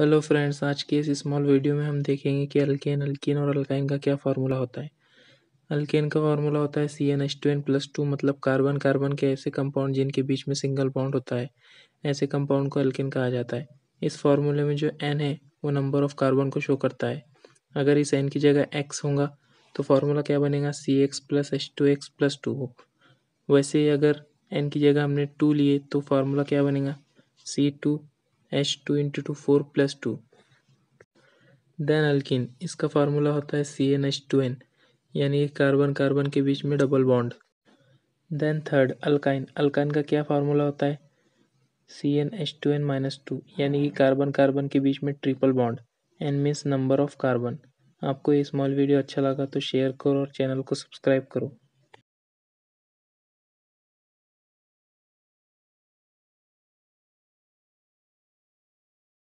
hello friends आज के इस स्मॉल वीडियो में हम देखेंगे कि अल्केन अल्किन और अल्काइन का क्या फार्मूला होता है अल्केन का फार्मूला होता है C N H two N plus two मतलब कार्बन कार्बन के ऐसे कंपाउंड जिनके बीच में सिंगल बाउंड होता है ऐसे कंपाउंड को अल्किन कहा जाता है इस फार्मूले में जो एन है वो नंबर ऑफ कार्बन को शो करता है अगर इस एन की जगह एक्स होगा तो फार्मूला क्या बनेगा C X plus H two X plus two हो वैसे ही अगर एन की जगह हमने टू लिए तो फार्मूला क्या बनेगा C two H two into two four plus two then alkene इसका फार्मूला होता है C N H two N यानी कार्बन कार्बन के बीच में double bond then third alkyne alkyne का क्या फार्मूला होता है C N H two N minus two यानी कि कार्बन कार्बन के बीच में triple bond N means number of carbon आपको ये स्मॉल वीडियो अच्छा लगा तो शेयर करो और चैनल को सब्सक्राइब करो